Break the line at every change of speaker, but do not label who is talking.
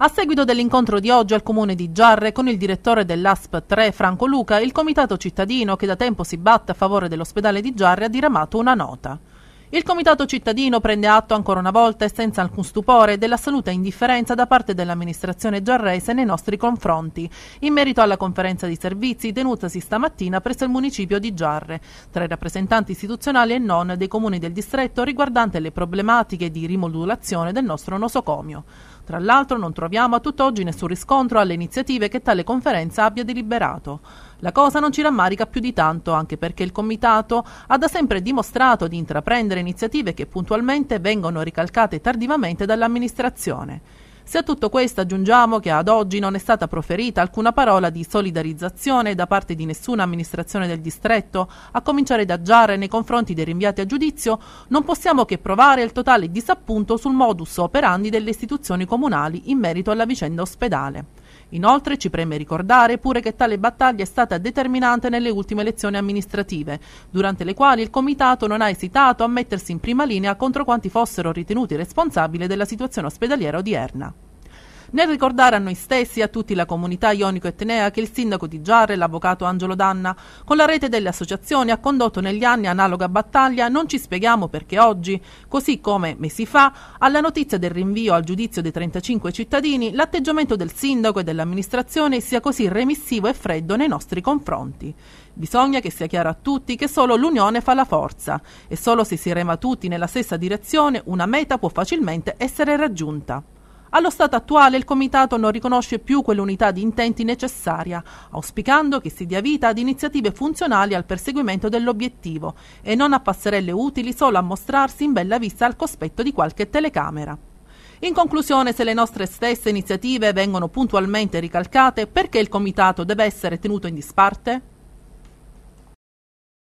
A seguito dell'incontro di oggi al comune di Giarre con il direttore dell'ASP 3 Franco Luca, il comitato cittadino che da tempo si batte a favore dell'ospedale di Giarre ha diramato una nota. Il comitato cittadino prende atto ancora una volta e senza alcun stupore dell'assoluta indifferenza da parte dell'amministrazione giarrese nei nostri confronti in merito alla conferenza di servizi tenutasi stamattina presso il municipio di Giarre tra i rappresentanti istituzionali e non dei comuni del distretto riguardante le problematiche di rimodulazione del nostro nosocomio. Tra l'altro non troviamo a tutt'oggi nessun riscontro alle iniziative che tale conferenza abbia deliberato. La cosa non ci rammarica più di tanto, anche perché il Comitato ha da sempre dimostrato di intraprendere iniziative che puntualmente vengono ricalcate tardivamente dall'amministrazione. Se a tutto questo aggiungiamo che ad oggi non è stata proferita alcuna parola di solidarizzazione da parte di nessuna amministrazione del distretto, a cominciare da Giare nei confronti dei rinviati a giudizio, non possiamo che provare il totale disappunto sul modus operandi delle istituzioni comunali in merito alla vicenda ospedale. Inoltre ci preme ricordare pure che tale battaglia è stata determinante nelle ultime elezioni amministrative, durante le quali il Comitato non ha esitato a mettersi in prima linea contro quanti fossero ritenuti responsabili della situazione ospedaliera odierna. Nel ricordare a noi stessi e a tutti la comunità ionico-etnea che il sindaco di Giarre, l'avvocato Angelo Danna, con la rete delle associazioni ha condotto negli anni analoga battaglia, non ci spieghiamo perché oggi, così come mesi fa, alla notizia del rinvio al giudizio dei 35 cittadini, l'atteggiamento del sindaco e dell'amministrazione sia così remissivo e freddo nei nostri confronti. Bisogna che sia chiaro a tutti che solo l'unione fa la forza e solo se si rema tutti nella stessa direzione una meta può facilmente essere raggiunta. Allo stato attuale il Comitato non riconosce più quell'unità di intenti necessaria, auspicando che si dia vita ad iniziative funzionali al perseguimento dell'obiettivo e non a passerelle utili solo a mostrarsi in bella vista al cospetto di qualche telecamera. In conclusione, se le nostre stesse iniziative vengono puntualmente ricalcate, perché il Comitato deve essere tenuto in disparte?